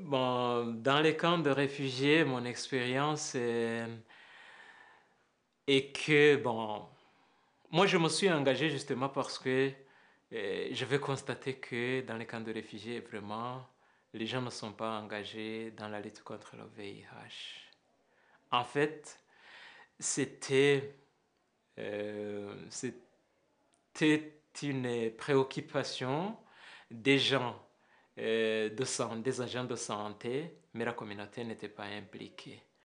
Bon, dans les camps de réfugiés, mon expérience est... que, bon, moi je me suis engagé justement parce que euh, je vais constater que dans les camps de réfugiés, vraiment, les gens ne sont pas engagés dans la lutte contre le VIH. En fait, euh, c'était une préoccupation des gens euh, de des agents de santé, mais la communauté n'était pas impliquée.